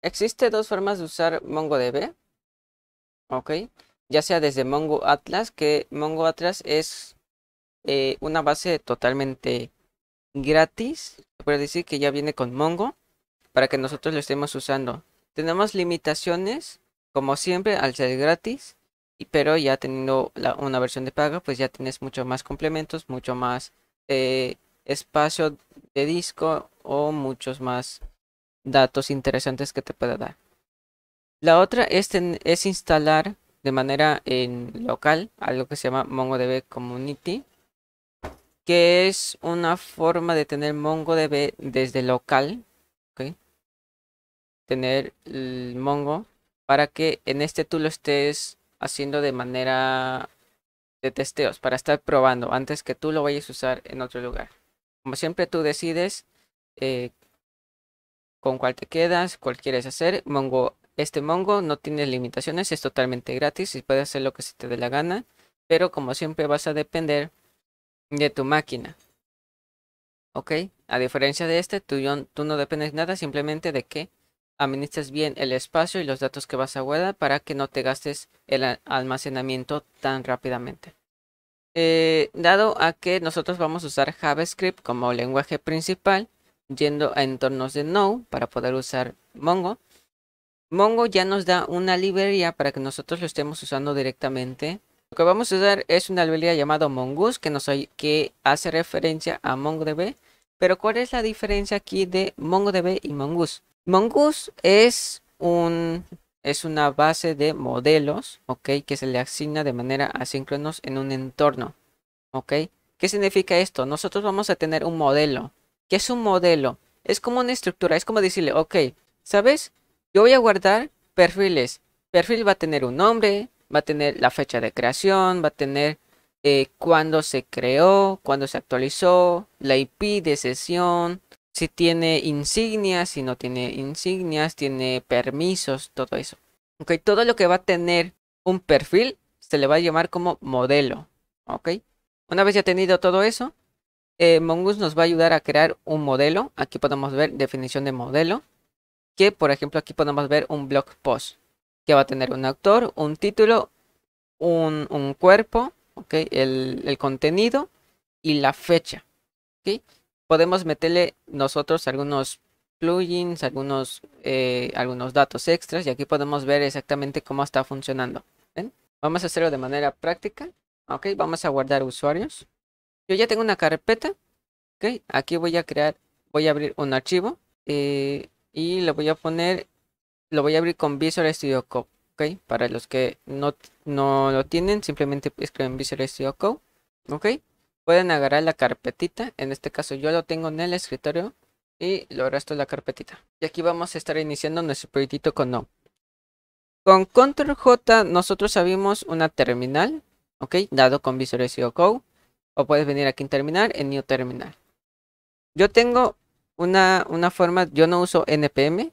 Existe dos formas de usar MongoDB. Ok. Ya sea desde Mongo Atlas, que Mongo Atlas es eh, una base totalmente gratis. Se puede decir que ya viene con Mongo para que nosotros lo estemos usando. Tenemos limitaciones, como siempre, al ser gratis. pero ya teniendo una versión de paga, pues ya tienes mucho más complementos, mucho más eh, espacio de disco o muchos más datos interesantes que te pueda dar. La otra es, instalar de manera en local algo que se llama MongoDB Community, que es una forma de tener MongoDB desde local, tener el Mongo para que en este tú lo estés haciendo de manera de testeos, para estar probando antes que tú lo vayas a usar en otro lugar. Como siempre tú decides eh, con cuál te quedas, cuál quieres hacer. Mongo, este Mongo no tiene limitaciones, es totalmente gratis y puedes hacer lo que se te dé la gana, pero como siempre vas a depender de tu máquina. ¿Ok? A diferencia de este, tú, no dependes nada, simplemente de que administres bien el espacio y los datos que vas a guardar para que no te gastes el almacenamiento tan rápidamente. Eh, dado a que nosotros vamos a usar JavaScript como lenguaje principal, yendo a entornos de Node para poder usar Mongo. Mongo ya nos da una librería para que nosotros lo estemos usando directamente. Lo que vamos a usar es una librería llamada Mongoose que, que hace referencia a MongoDB. Pero ¿cuál es la diferencia aquí de MongoDB y Mongoose? Mongoose es, un, es una base de modelos, ¿ok? Que se le asigna de manera asíncronos en un entorno, ¿Qué significa esto? Nosotros vamos a tener un modelo, que es un modelo, es como una estructura, es como decirle, ok, ¿sabes? Yo voy a guardar perfiles. Perfil va a tener un nombre, va a tener la fecha de creación, va a tener eh, cuándo se creó, cuándo se actualizó, la IP de sesión, si tiene insignias, si no tiene insignias, tiene permisos, todo eso. Ok, todo lo que va a tener un perfil se le va a llamar como modelo. Ok, una vez ya tenido todo eso, eh, Mongoose nos va a ayudar a crear un modelo. Aquí podemos ver definición de modelo. Que por ejemplo aquí podemos ver un blog post. Que va a tener un autor, un título, un, cuerpo, el, contenido y la fecha. Podemos meterle nosotros algunos plugins, algunos, eh, algunos datos extras y aquí podemos ver exactamente cómo está funcionando. Vamos a hacerlo de manera práctica. vamos a guardar usuarios. Yo ya tengo una carpeta. Ok, aquí voy a crear, voy a abrir un archivo eh, y le voy a poner, lo voy a abrir con Visual Studio Code. Ok, para los que no, no lo tienen, simplemente escriben Visual Studio Code. Ok, pueden agarrar la carpetita. En este caso, yo lo tengo en el escritorio y lo resto es la carpetita. Y aquí vamos a estar iniciando nuestro proyecto con No. Con Control J nosotros abrimos una terminal, ok, dado con Visual Studio Code o puedes venir aquí en terminar en new terminal. Yo tengo una, una forma, yo no uso npm,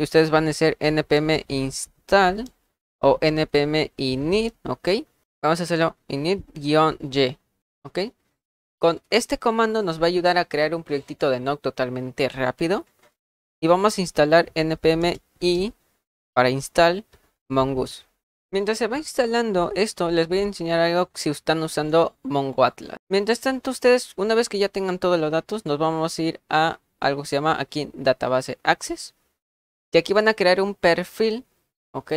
Ustedes van a hacer npm install o npm init, ¿ok? Vamos a hacerlo init-y, ¿ok? Con este comando nos va a ayudar a crear un proyectito de NOC totalmente rápido. Y vamos a instalar npm i para install mongoose. Mientras se va instalando esto, les voy a enseñar algo si están usando MongoAtlas. Mientras tanto, ustedes, una vez que ya tengan todos los datos, nos vamos a ir a algo que se llama aquí Database Access. Y aquí van a crear un perfil, ¿ok?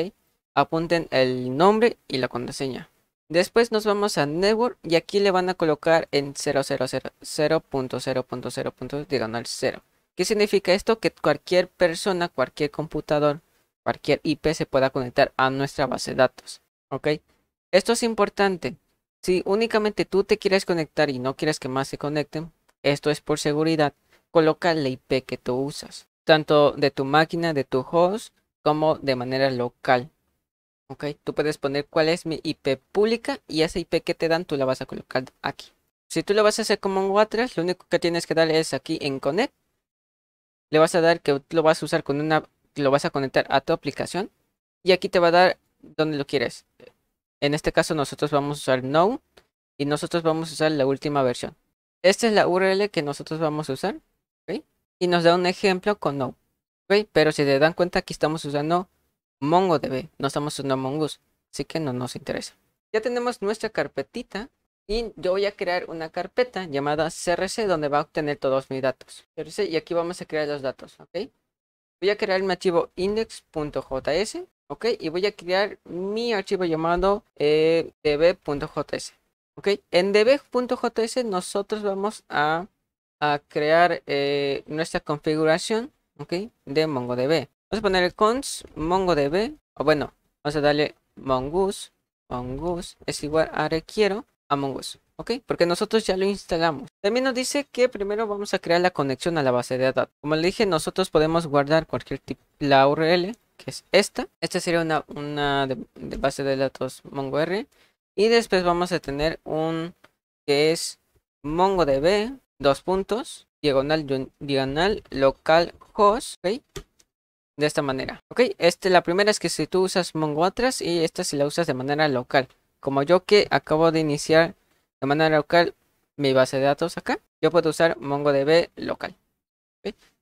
Apunten el nombre y la contraseña. Después nos vamos a Network y aquí le van a colocar en 0.0.0.0.0, diagonal 0. ¿Qué significa esto? Que cualquier persona, cualquier computador cualquier IP se pueda conectar a nuestra base de datos. ¿Ok? Esto es importante. Si únicamente tú te quieres conectar y no quieres que más se conecten, esto es por seguridad, coloca la IP que tú usas, tanto de tu máquina, de tu host, como de manera local. ¿Ok? Tú puedes poner cuál es mi IP pública y esa IP que te dan tú la vas a colocar aquí. Si tú lo vas a hacer como en Watras, lo único que tienes que dar es aquí en Connect. Le vas a dar que lo vas a usar con una lo vas a conectar a tu aplicación y aquí te va a dar donde lo quieres. En este caso nosotros vamos a usar no y nosotros vamos a usar la última versión. Esta es la URL que nosotros vamos a usar. Y nos da un ejemplo con no Pero si te dan cuenta aquí estamos usando MongoDB, no estamos usando Mongoose. Así que no nos interesa. Ya tenemos nuestra carpetita y yo voy a crear una carpeta llamada CRC donde va a obtener todos mis datos. CRC, y aquí vamos a crear los datos, Voy a crear mi archivo index.js, ¿ok? Y voy a crear mi archivo llamado eh, db.js, ¿ok? En db.js nosotros vamos a, crear eh, nuestra configuración, ¿ok? De MongoDB. Vamos a poner cons MongoDB, o bueno, vamos a darle mongoose, mongoose es igual a requiero a mongoose. Porque nosotros ya lo instalamos. También nos dice que primero vamos a crear la conexión a la base de datos. Como le dije, nosotros podemos guardar cualquier tipo, la URL, que es esta. Esta sería una, de, base de datos MongoR. Y después vamos a tener un que es MongoDB, dos puntos, diagonal, diagonal, local, host. De esta manera, ¿ok? Este, la primera es que si tú usas Mongo Atlas y esta si la usas de manera local. Como yo que acabo de iniciar de manera local mi base de datos acá. Yo puedo usar MongoDB local.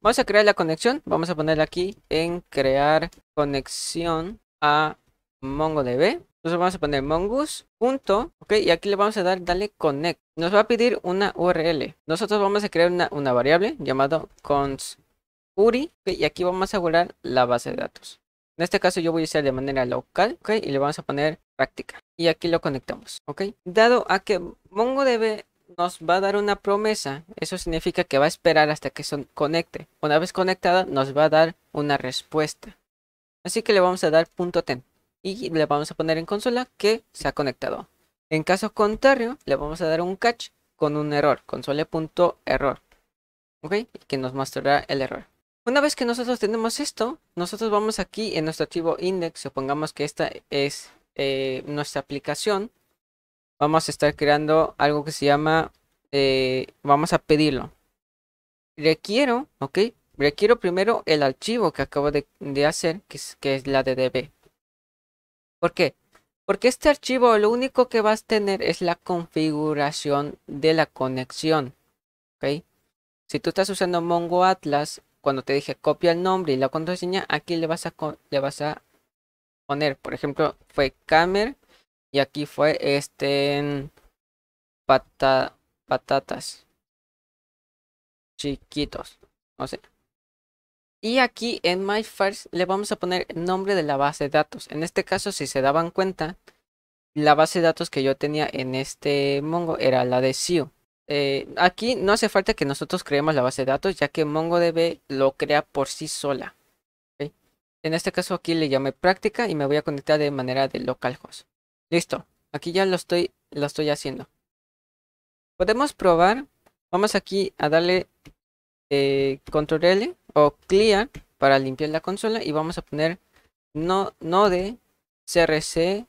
Vamos a crear la conexión. Vamos a ponerla aquí en crear conexión a MongoDB. Entonces vamos a poner mongoose. Punto, ok, y aquí le vamos a dar, dale connect. Nos va a pedir una URL. Nosotros vamos a crear una, variable llamado const URI, y aquí vamos a guardar la base de datos. En este caso yo voy a usar de manera local, ok, y le vamos a poner práctica. Y aquí lo conectamos, ¿ok? Dado a que MongoDB nos va a dar una promesa, eso significa que va a esperar hasta que se conecte. Una vez conectada, nos va a dar una respuesta. Así que le vamos a dar punto .ten y le vamos a poner en consola que se ha conectado. En caso contrario, le vamos a dar un catch con un error, console.error, ¿ok? Que nos mostrará el error. Una vez que nosotros tenemos esto, nosotros vamos aquí en nuestro archivo index, supongamos que esta es eh, nuestra aplicación, vamos a estar creando algo que se llama, eh, vamos a pedirlo. Requiero, ok, requiero primero el archivo que acabo de, hacer, que es, que es la ddb ¿Por qué? Porque este archivo lo único que vas a tener es la configuración de la conexión. ¿Ok? Si tú estás usando Mongo Atlas, cuando te dije copia el nombre y la contraseña, aquí le vas a, le vas a poner. Por ejemplo, fue Camer y aquí fue este patatas chiquitos. No sé. Y aquí en first le vamos a poner el nombre de la base de datos. En este caso, si se daban cuenta, la base de datos que yo tenía en este Mongo era la de SIO. Eh, aquí no hace falta que nosotros creemos la base de datos, ya que MongoDB lo crea por sí sola. En este caso aquí le llamé práctica y me voy a conectar de manera de localhost. Listo, aquí ya lo estoy, lo estoy haciendo. Podemos probar, vamos aquí a darle eh, control L o clear para limpiar la consola y vamos a poner no, de crc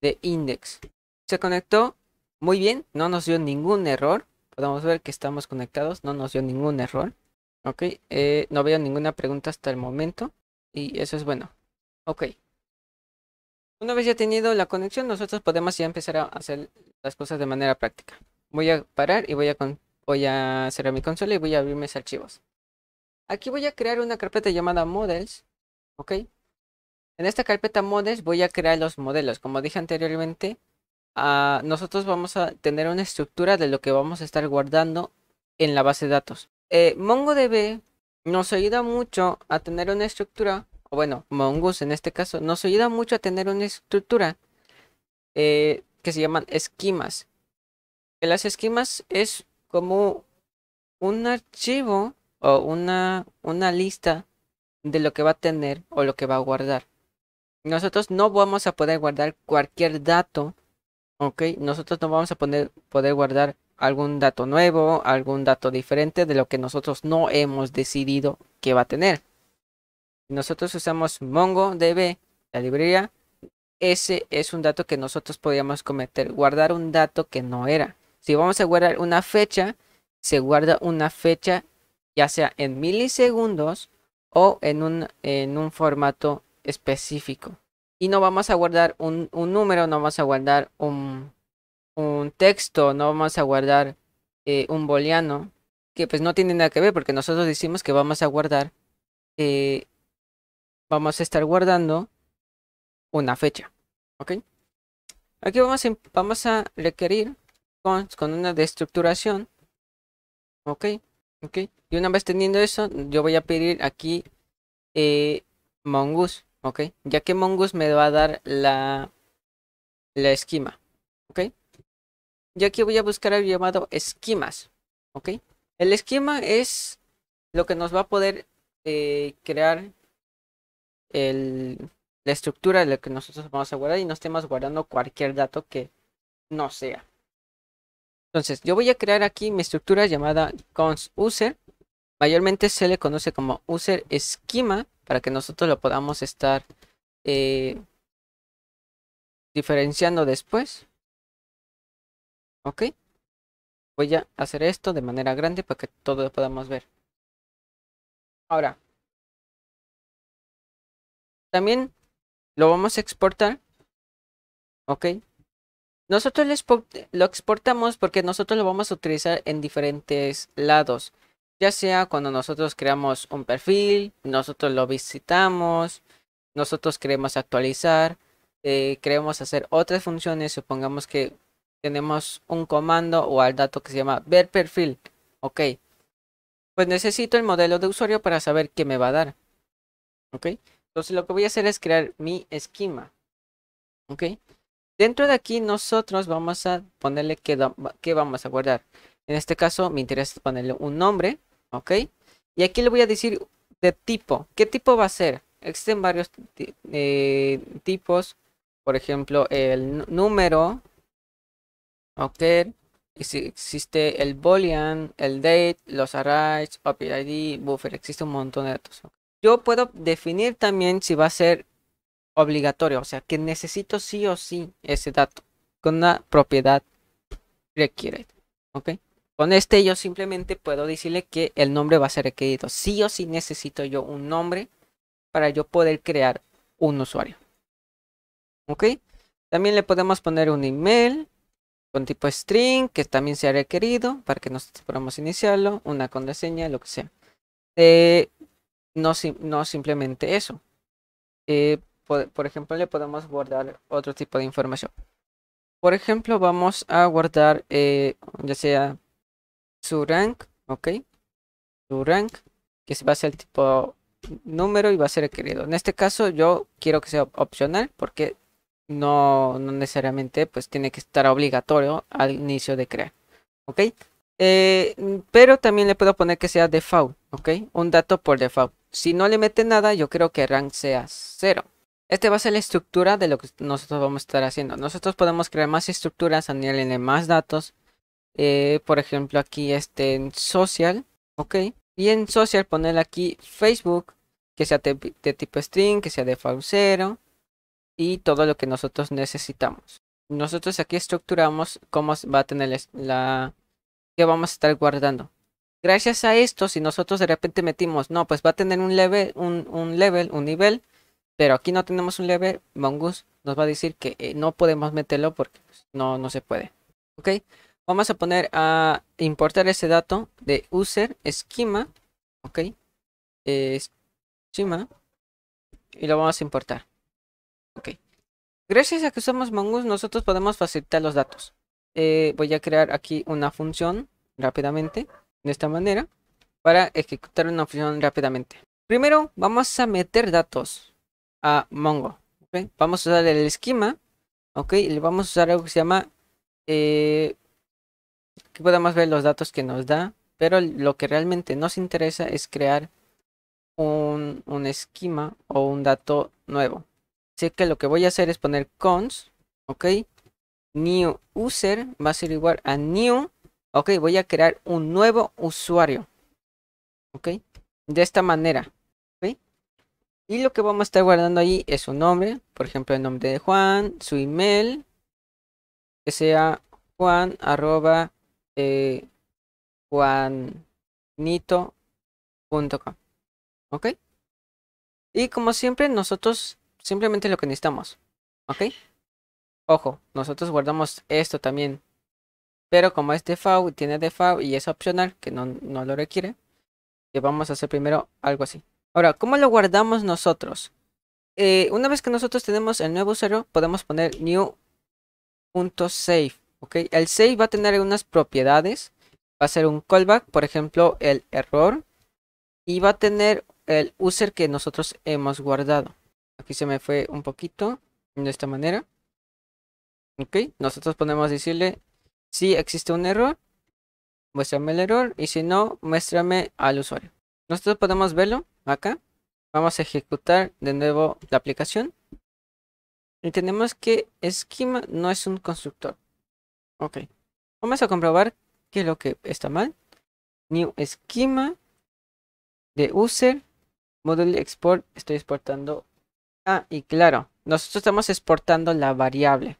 de index. Se conectó muy bien, no nos dio ningún error. Podemos ver que estamos conectados, no nos dio ningún error. Ok, eh, no veo ninguna pregunta hasta el momento y eso es bueno. Ok. Una vez ya tenido la conexión, nosotros podemos ya empezar a hacer las cosas de manera práctica. Voy a parar y voy a, voy a cerrar mi consola y voy a abrir mis archivos. Aquí voy a crear una carpeta llamada Models. Ok. En esta carpeta Models voy a crear los modelos. Como dije anteriormente, ah, nosotros vamos a tener una estructura de lo que vamos a estar guardando en la base de datos. Eh, MongoDB nos ayuda mucho a tener una estructura, o bueno, Mongoose en este caso, nos ayuda mucho a tener una estructura eh, que se llaman esquemas. las esquimas es como un archivo o una, una lista de lo que va a tener o lo que va a guardar. Nosotros no vamos a poder guardar cualquier dato, ¿ok? Nosotros no vamos a poder guardar algún dato nuevo, algún dato diferente de lo que nosotros no hemos decidido que va a tener. Nosotros usamos MongoDB, la librería. Ese es un dato que nosotros podíamos cometer, guardar un dato que no era. Si vamos a guardar una fecha, se guarda una fecha ya sea en milisegundos o en un, en un formato específico. Y no vamos a guardar un número, no vamos a guardar un, un texto, no vamos a guardar eh, un booleano, que pues no tiene nada que ver porque nosotros decimos que vamos a guardar, eh, vamos a estar guardando una fecha, ¿ok? Aquí vamos a, vamos a requerir con, con una destructuración, ¿ok? ¿ok? Y una vez teniendo eso, yo voy a pedir aquí eh, mongoose, ¿ok? Ya que mongoose me va a dar la, la esquema, ¿ok? Yo aquí voy a buscar el llamado esquemas, ¿ok? El esquema es lo que nos va a poder eh, crear la estructura de lo que nosotros vamos a guardar y no estemos guardando cualquier dato que no sea. Entonces, yo voy a crear aquí mi estructura llamada cons_user, Mayormente se le conoce como user esquema para que nosotros lo podamos estar eh, diferenciando después. Ok. Voy a hacer esto de manera grande para que todos lo podamos ver. Ahora. También lo vamos a exportar. Ok. Nosotros lo exportamos porque nosotros lo vamos a utilizar en diferentes lados. Ya sea cuando nosotros creamos un perfil, nosotros lo visitamos, nosotros queremos actualizar, eh, queremos hacer otras funciones. Supongamos que tenemos un comando o al dato que se llama ver perfil. Ok. Pues necesito el modelo de usuario para saber qué me va a dar. Ok. Entonces lo que voy a hacer es crear mi esquema. Ok. Dentro de aquí nosotros vamos a ponerle qué, qué vamos a guardar. En este caso me interesa ponerle un nombre. Ok. Y aquí le voy a decir de tipo. ¿Qué tipo va a ser? Existen varios eh, tipos. Por ejemplo, el número, si existe el boolean, el date, los arrays, ID, buffer, existe un montón de datos. Yo puedo definir también si va a ser obligatorio, o sea, que necesito sí o sí ese dato con una propiedad required, ¿ok? Con este yo simplemente puedo decirle que el nombre va a ser requerido. Sí o sí necesito yo un nombre para yo poder crear un usuario. ¿Ok? También le podemos poner un email con tipo string, que también se ha requerido para que nosotros podamos iniciarlo, una contraseña, lo que sea. Eh, no, no simplemente eso. Eh, por, ejemplo, le podemos guardar otro tipo de información. Por ejemplo, vamos a guardar eh, ya sea su rank, ¿ok? Su rank, que va a ser el tipo número y va a ser requerido. En este caso yo quiero que sea opcional porque no, no necesariamente pues tiene que estar obligatorio al inicio de crear, ¿ok? Eh, pero también le puedo poner que sea default, ¿ok? Un dato por default. Si no le mete nada, yo creo que rank sea cero. Este va a ser la estructura de lo que nosotros vamos a estar haciendo. Nosotros podemos crear más estructuras, añadirle más datos. Eh, por ejemplo, aquí este en social, ¿ok? Y en social poner aquí Facebook, que sea de, de tipo string, que sea default 0 y todo lo que nosotros necesitamos. Nosotros aquí estructuramos cómo va a tener la que vamos a estar guardando. Gracias a esto, si nosotros de repente metimos, no, pues va a tener un level, un, un level, un nivel, pero aquí no tenemos un level, Mongoose nos va a decir que eh, no podemos meterlo porque pues, no, no se puede. ¿Ok? Vamos a poner a importar ese dato de user Schema. ¿Ok? Eh, Y lo vamos a importar. Ok. Gracias a que usamos Mongoose, nosotros podemos facilitar los datos. Eh, voy a crear aquí una función rápidamente, de esta manera, para ejecutar una función rápidamente. Primero, vamos a meter datos a Mongo. Vamos a usar el esquema, ok, y le vamos a usar algo que se llama... Que eh, aquí podemos ver los datos que nos da, pero lo que realmente nos interesa es crear un esquema o un dato nuevo. Así que lo que voy a hacer es poner cons, ok, new user va a ser igual a new, ok, voy a crear un nuevo usuario, ok, de esta manera, ok. Y lo que vamos a estar guardando ahí es su nombre, por ejemplo, el nombre de Juan, su email, que sea juan arroba eh, juanito.com, ok. Y como siempre, nosotros simplemente lo que necesitamos. ¿Ok? Ojo, nosotros guardamos esto también. Pero como es default, tiene default y es opcional, que no, lo requiere, que vamos a hacer primero algo así. Ahora, ¿cómo lo guardamos nosotros? Eh, una vez que nosotros tenemos el nuevo usuario, podemos poner new.save. ¿ok? El save va a tener unas propiedades. Va a ser un callback, por ejemplo, el error. Y va a tener el user que nosotros hemos guardado. Aquí se me fue un poquito. De esta manera. Ok. Nosotros podemos decirle si existe un error. Muéstrame el error. Y si no, muéstrame al usuario. Nosotros podemos verlo acá. Vamos a ejecutar de nuevo la aplicación. Y tenemos que esquema no es un constructor. Ok. Vamos a comprobar qué es lo que está mal. New esquema de user Model export. Estoy exportando Ah, y claro, nosotros estamos exportando la variable.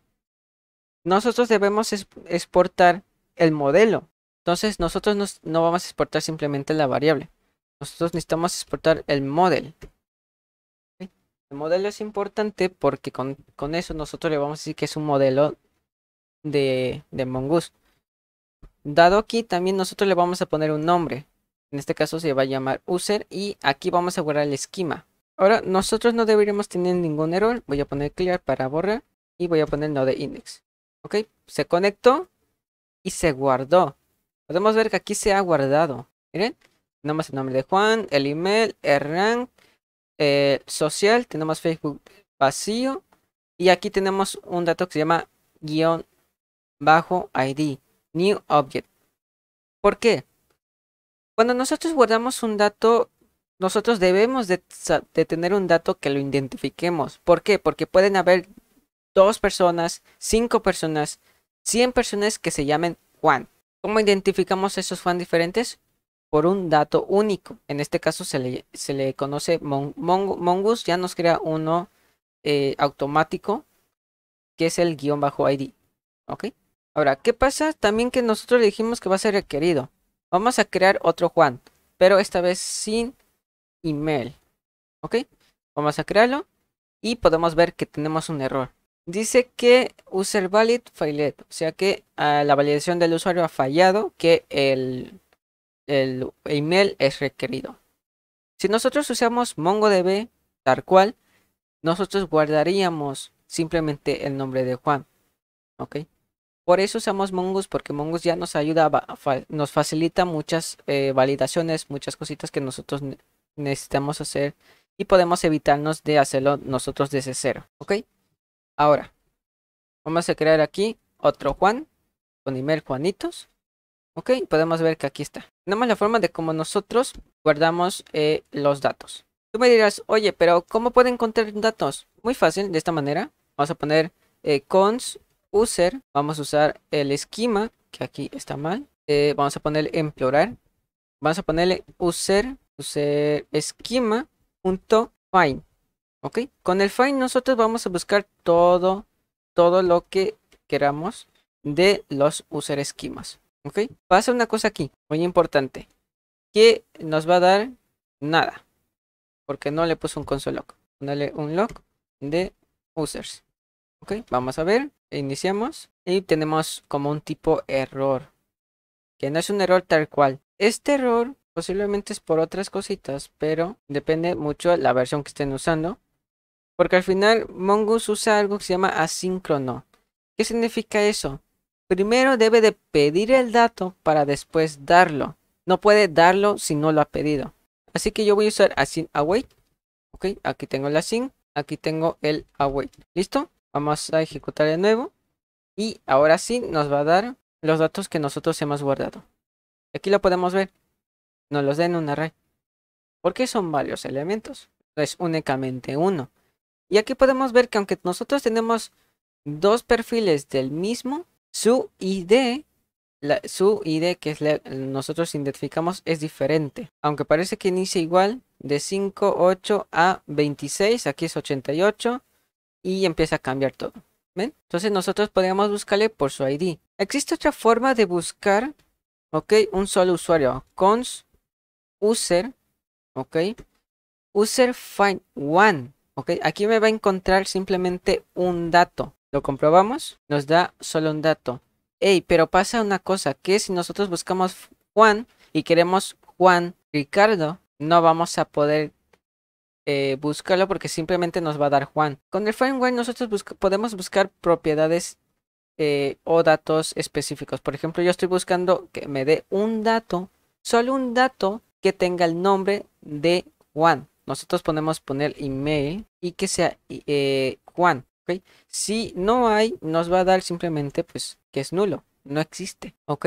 Nosotros debemos exportar el modelo. Entonces nosotros no vamos a exportar simplemente la variable. Nosotros necesitamos exportar el model. El modelo es importante porque con, eso nosotros le vamos a decir que es un modelo de, de Mongoose. Dado aquí también nosotros le vamos a poner un nombre. En este caso se va a llamar user y aquí vamos a guardar el esquema. Ahora nosotros no deberíamos tener ningún error. Voy a poner clear para borrar y voy a poner de index. Ok, se conectó y se guardó. Podemos ver que aquí se ha guardado. Miren, tenemos el nombre de Juan, el email, el rank, el eh, social, tenemos Facebook vacío y aquí tenemos un dato que se llama guión bajo ID, new object. ¿Por qué? Cuando nosotros guardamos un dato nosotros debemos de, tener un dato que lo identifiquemos. ¿Por qué? Porque pueden haber dos personas, cinco personas, cien personas que se llamen Juan. ¿Cómo identificamos esos Juan diferentes? Por un dato único. En este caso se le, se le conoce Mon, ya nos crea uno eh, automático, que es el guión bajo ID. ¿Ok? Ahora, ¿qué pasa? También que nosotros dijimos que va a ser requerido. Vamos a crear otro Juan, pero esta vez sin email. ¿Ok? Vamos a crearlo y podemos ver que tenemos un error. Dice que user valid failed, o sea que ah, la validación del usuario ha fallado, que el, el email es requerido. Si nosotros usamos MongoDB tal cual, nosotros guardaríamos simplemente el nombre de Juan. ¿Ok? Por eso usamos Mongoose, porque Mongoose ya nos ayuda, nos facilita muchas eh, validaciones, muchas cositas que nosotros necesitamos hacer y podemos evitarnos de hacerlo nosotros desde cero, ¿ok? Ahora, vamos a crear aquí otro Juan con email Juanitos, ¿ok? Podemos ver que aquí está. Tenemos la forma de cómo nosotros guardamos eh, los datos. Tú me dirás, oye, pero ¿cómo pueden encontrar datos? Muy fácil, de esta manera. Vamos a poner eh, cons user, vamos a usar el esquema, que aquí está mal. Eh, vamos a poner Emplorar. Vamos a ponerle user User esquema.find. ¿Ok? Con el find nosotros vamos a buscar todo, todo lo que queramos de los user esquemas. ¿Ok? Pasa una cosa aquí, muy importante, que nos va a dar nada, porque no le puso un console log. Dale un log de users. ¿Ok? Vamos a ver, iniciamos y tenemos como un tipo error, que no es un error tal cual. Este error Posiblemente es por otras cositas, pero depende mucho la versión que estén usando. Porque al final Mongoose usa algo que se llama asíncrono. ¿Qué significa eso? Primero debe de pedir el dato para después darlo. No puede darlo si no lo ha pedido. Así que yo voy a usar async await. Ok, aquí tengo el async, aquí tengo el await. ¿Listo? Vamos a ejecutar de nuevo. Y ahora sí nos va a dar los datos que nosotros hemos guardado. Aquí lo podemos ver nos los den un array. porque son varios elementos? Es únicamente uno. Y aquí podemos ver que aunque nosotros tenemos dos perfiles del mismo, su ID, su ID que nosotros identificamos es diferente. Aunque parece que inicia igual de 5, 8 a 26, aquí es 88 y empieza a cambiar todo. ¿Ven? Entonces nosotros podríamos buscarle por su ID. Existe otra forma de buscar, ok, un solo usuario, cons user, ok, user find one, ok, aquí me va a encontrar simplemente un dato. Lo comprobamos, nos da solo un dato. Hey, pero pasa una cosa, que si nosotros buscamos Juan y queremos Juan Ricardo, no vamos a poder eh, buscarlo porque simplemente nos va a dar Juan. Con el find one nosotros podemos buscar propiedades eh, o datos específicos. Por ejemplo, yo estoy buscando que me dé un dato, solo un dato que tenga el nombre de Juan. Nosotros podemos poner email y que sea eh, Juan. Si no hay, nos va a dar simplemente pues que es nulo. No existe. ¿ok?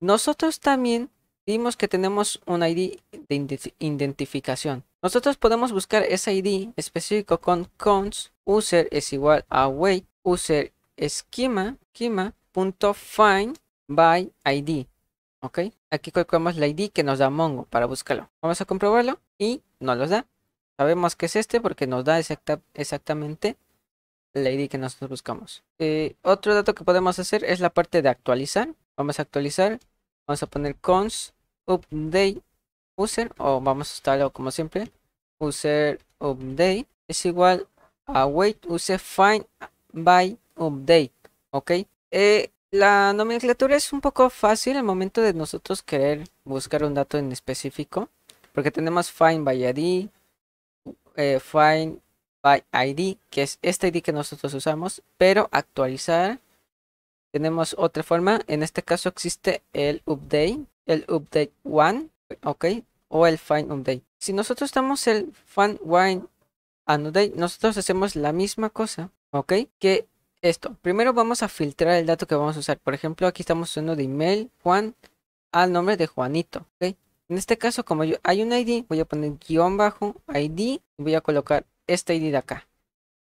Nosotros también vimos que tenemos un ID de identificación. Nosotros podemos buscar ese ID específico con cons user es igual a wait user esquema, esquema punto find by ID. ¿Ok? Aquí colocamos la ID que nos da Mongo para buscarlo. Vamos a comprobarlo y nos los da. Sabemos que es este porque nos da exactamente la ID que nosotros buscamos. Eh, otro dato que podemos hacer es la parte de actualizar. Vamos a actualizar. Vamos a poner cons update user o vamos a instalarlo como siempre. User update es igual a wait user find by update. Ok. Eh, la nomenclatura es un poco fácil al momento de nosotros querer buscar un dato en específico, porque tenemos find by ID, eh, find by ID, que es este ID que nosotros usamos, pero actualizar tenemos otra forma, en este caso existe el update, el update one, ok, o el find update. Si nosotros damos el find one update, nosotros hacemos la misma cosa, ok, que esto. Primero vamos a filtrar el dato que vamos a usar. Por ejemplo, aquí estamos usando de email Juan al nombre de Juanito. ¿okay? En este caso, como hay un ID, voy a poner guión bajo ID y voy a colocar este ID de acá.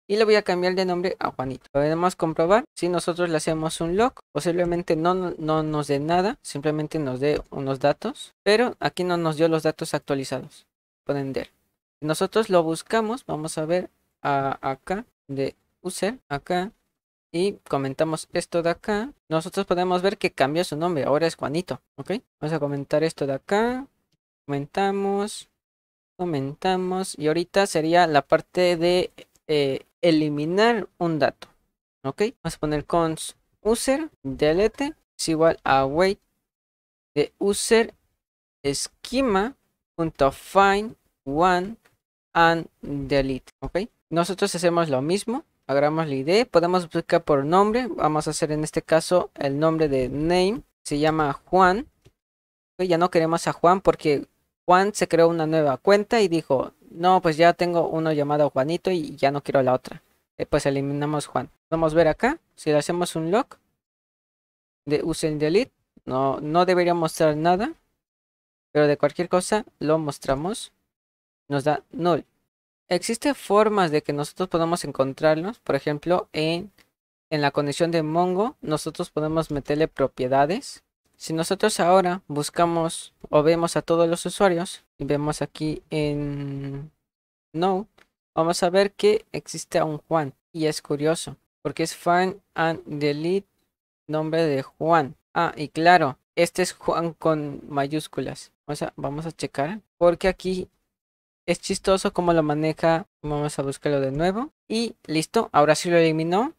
Y le voy a cambiar de nombre a Juanito. Podemos comprobar si nosotros le hacemos un log. Posiblemente no, no nos dé nada, simplemente nos dé unos datos. Pero aquí no nos dio los datos actualizados. Pueden ver. nosotros lo buscamos, vamos a ver a, acá de user, acá y comentamos esto de acá, nosotros podemos ver que cambió su nombre, ahora es Juanito, ¿ok? Vamos a comentar esto de acá, comentamos, comentamos, y ahorita sería la parte de eh, eliminar un dato, ¿ok? Vamos a poner cons user delete es igual a wait de user esquema punto find one and delete, ¿ok? Nosotros hacemos lo mismo, Agarramos la ID, podemos buscar por nombre. Vamos a hacer en este caso el nombre de name. Se llama Juan. Ya no queremos a Juan porque Juan se creó una nueva cuenta y dijo, no, pues ya tengo uno llamado Juanito y ya no quiero la otra. Eh, pues eliminamos Juan. Vamos a ver acá, si le hacemos un lock, de using delete, no, no debería mostrar nada, pero de cualquier cosa lo mostramos, nos da null. Existen formas de que nosotros podamos encontrarlos. Por ejemplo, en, en la condición de Mongo, nosotros podemos meterle propiedades. Si nosotros ahora buscamos o vemos a todos los usuarios y vemos aquí en No, vamos a ver que existe un Juan. Y es curioso, porque es fan and delete nombre de Juan. Ah, y claro, este es Juan con mayúsculas. O sea, vamos a checar, porque aquí es chistoso cómo lo maneja. Vamos a buscarlo de nuevo. Y listo. Ahora sí lo eliminó.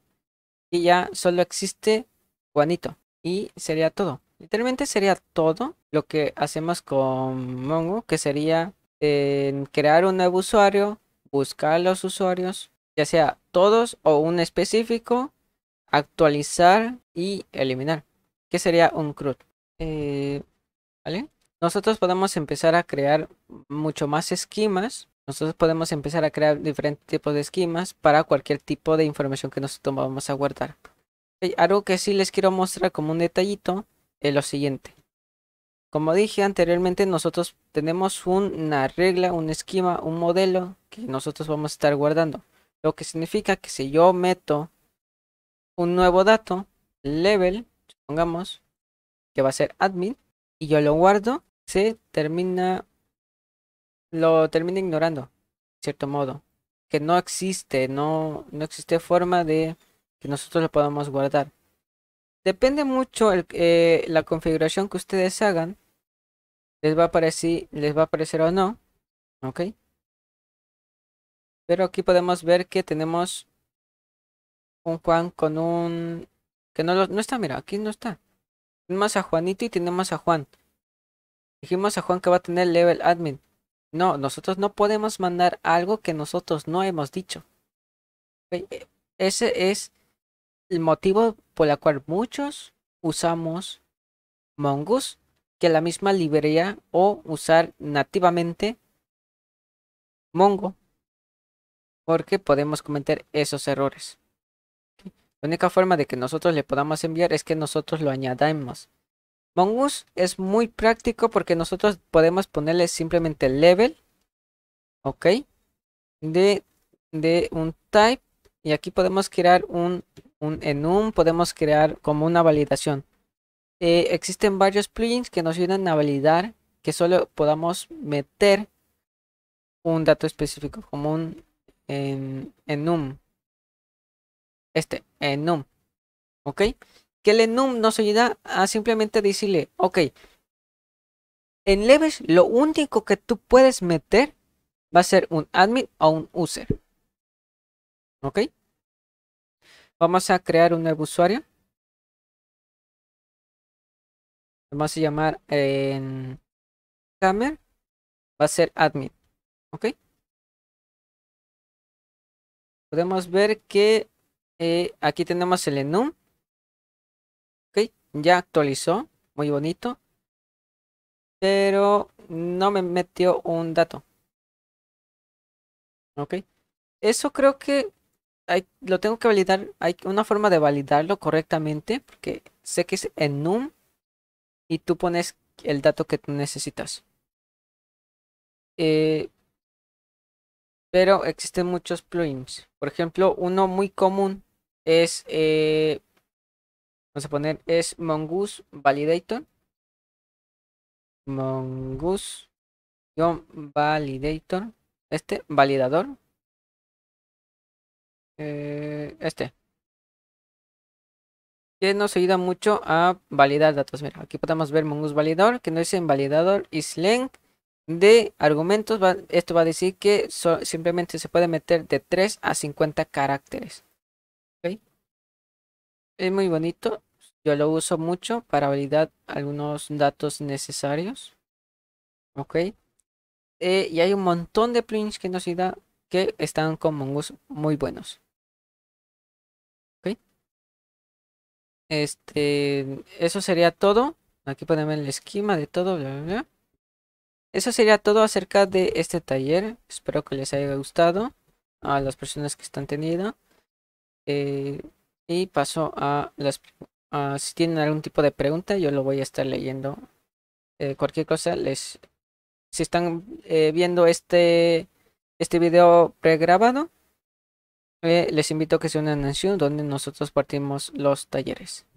Y ya solo existe Juanito. Y sería todo. Literalmente sería todo lo que hacemos con Mongo. Que sería crear un nuevo usuario. Buscar los usuarios. Ya sea todos o un específico. Actualizar y eliminar. Que sería un CRUD. Eh, ¿Vale? nosotros podemos empezar a crear mucho más esquemas. Nosotros podemos empezar a crear diferentes tipos de esquemas para cualquier tipo de información que nosotros vamos a guardar. algo que sí les quiero mostrar como un detallito es lo siguiente. Como dije anteriormente, nosotros tenemos una regla, un esquema, un modelo que nosotros vamos a estar guardando. Lo que significa que si yo meto un nuevo dato, level, supongamos, que va a ser admin, y yo lo guardo, se termina, lo termina ignorando, cierto modo. Que no existe, no, no existe forma de que nosotros lo podamos guardar. Depende mucho el, eh, la configuración que ustedes hagan. Les va a aparecer, les va a aparecer o no. ¿Ok? Pero aquí podemos ver que tenemos un Juan con un... Que no, no está, mira, aquí no está. Tenemos a Juanito y tenemos a Juan. Dijimos a Juan que va a tener level admin. No, nosotros no podemos mandar algo que nosotros no hemos dicho. Eh, ese es el motivo por el cual muchos usamos Mongoose que la misma librería o usar nativamente Mongo porque podemos cometer esos errores. La única forma de que nosotros le podamos enviar es que nosotros lo añadamos. Mongoose es muy práctico porque nosotros podemos ponerle simplemente level, ¿ok? De, de un type y aquí podemos crear un, un enum, podemos crear como una validación. Eh, existen varios plugins que nos ayudan a validar que solo podamos meter un dato específico como un enum este enum. ¿Ok? Que el enum nos ayuda a ah, simplemente decirle, ok, en Leves lo único que tú puedes meter va a ser un admin o un user. ¿Ok? Vamos a crear un nuevo usuario. Vamos a llamar en Camer, Va a ser admin. ¿Ok? Podemos ver que eh, aquí tenemos el enum. Ok, ya actualizó. Muy bonito. Pero no me metió un dato. Ok. Eso creo que lo tengo que validar. Hay una forma de validarlo correctamente. Porque sé que es enum. Y tú pones el dato que tú necesitas. Eh, pero existen muchos plugins. Por ejemplo, uno muy común es, eh, vamos a poner, es mongoose validator. Mongoose validator. Este, validador. Eh, este. Que nos ayuda mucho a validar datos. Mira, aquí podemos ver mongoose validador, que no es en validador, is length de argumentos, esto va a decir que simplemente se puede meter de 3 a 50 caracteres. Es muy bonito. Yo lo uso mucho para validar algunos datos necesarios. Ok. Eh, y hay un montón de plugins que nos da que están con mongus muy buenos. Ok. Este, eso sería todo. Aquí ver el esquema de todo. Eso sería todo acerca de este taller. Espero que les haya gustado a las personas que están teniendo. Eh, y paso a las... si tienen algún tipo de pregunta, yo lo voy a estar leyendo. Eh, cualquier cosa, les... Si están eh, viendo este, este video pregrabado, les invito a que se unan en Zoom, donde nosotros partimos los talleres.